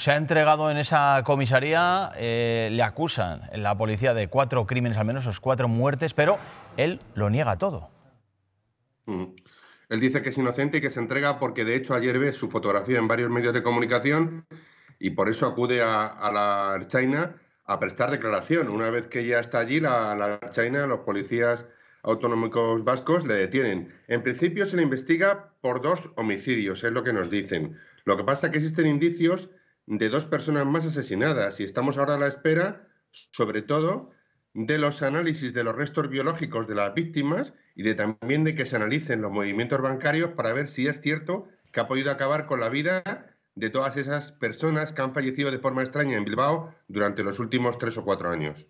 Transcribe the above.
se ha entregado en esa comisaría, eh, le acusan la policía de cuatro crímenes al menos, esos cuatro muertes, pero él lo niega todo. Mm. Él dice que es inocente y que se entrega porque de hecho ayer ve su fotografía en varios medios de comunicación y por eso acude a, la China a prestar declaración. Una vez que ya está allí, la, China, los policías autonómicos vascos le detienen. En principio se le investiga por dos homicidios, es lo que nos dicen. Lo que pasa es que existen indicios de dos personas más asesinadas y estamos ahora a la espera, sobre todo, de los análisis de los restos biológicos de las víctimas y de también de que se analicen los movimientos bancarios para ver si es cierto que ha podido acabar con la vida de todas esas personas que han fallecido de forma extraña en Bilbao durante los últimos tres o cuatro años.